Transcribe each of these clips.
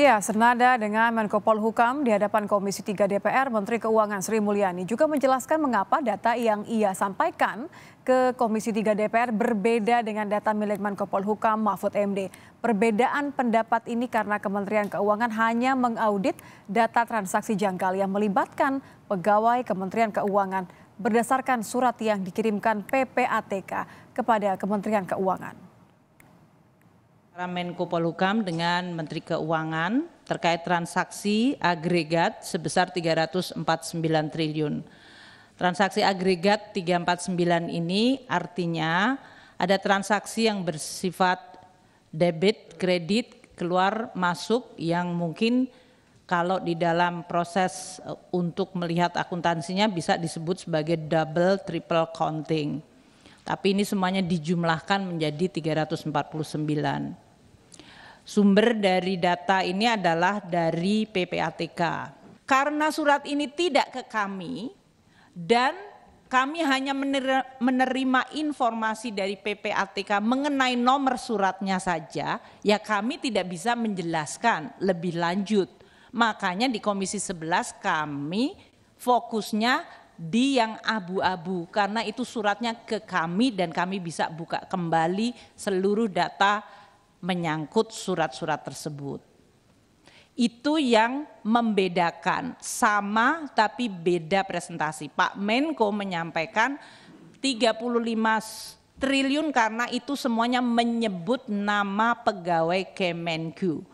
Ya, senada dengan Menko Polhukam di hadapan Komisi 3 DPR, Menteri Keuangan Sri Mulyani juga menjelaskan mengapa data yang ia sampaikan ke Komisi 3 DPR berbeda dengan data milik Menko Polhukam Mahfud MD. Perbedaan pendapat ini karena Kementerian Keuangan hanya mengaudit data transaksi janggal yang melibatkan pegawai Kementerian Keuangan berdasarkan surat yang dikirimkan PPATK kepada Kementerian Keuangan. Menko Polhukam dengan Menteri Keuangan terkait transaksi agregat sebesar 349 triliun. Transaksi agregat 349 ini artinya ada transaksi yang bersifat debit, kredit, keluar, masuk yang mungkin kalau di dalam proses e, untuk melihat akuntansinya bisa disebut sebagai double triple counting. Tapi ini semuanya dijumlahkan menjadi 349. Sumber dari data ini adalah dari PPATK. Karena surat ini tidak ke kami dan kami hanya menerima informasi dari PPATK mengenai nomor suratnya saja, ya kami tidak bisa menjelaskan lebih lanjut. Makanya di Komisi 11 kami fokusnya di yang abu-abu karena itu suratnya ke kami dan kami bisa buka kembali seluruh data menyangkut surat-surat tersebut. Itu yang membedakan, sama tapi beda presentasi. Pak Menko menyampaikan 35 triliun karena itu semuanya menyebut nama pegawai Kemenku.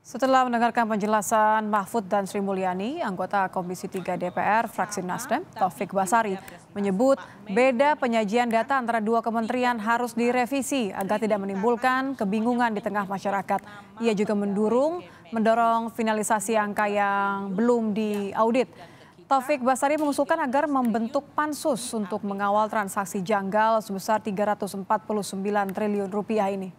Setelah mendengarkan penjelasan Mahfud dan Sri Mulyani, anggota Komisi 3 DPR fraksi Nasdem, Taufik Basari, menyebut beda penyajian data antara dua kementerian harus direvisi agar tidak menimbulkan kebingungan di tengah masyarakat. Ia juga mendurung, mendorong finalisasi angka yang belum diaudit. Taufik Basari mengusulkan agar membentuk pansus untuk mengawal transaksi janggal sebesar 349 triliun rupiah ini.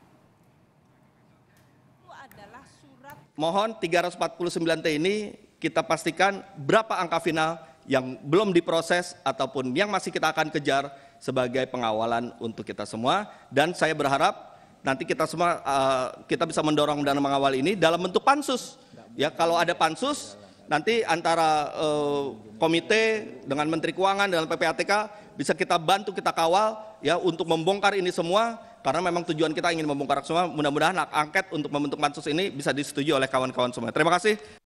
mohon 349T ini kita pastikan berapa angka final yang belum diproses ataupun yang masih kita akan kejar sebagai pengawalan untuk kita semua dan saya berharap nanti kita semua uh, kita bisa mendorong dan mengawal ini dalam bentuk pansus ya kalau ada pansus nanti antara uh, komite dengan Menteri Keuangan dengan PPATK bisa kita bantu kita kawal ya untuk membongkar ini semua karena memang tujuan kita ingin membongkar semua. Mudah-mudahan angket untuk membentuk pansus ini bisa disetujui oleh kawan-kawan semua. Terima kasih.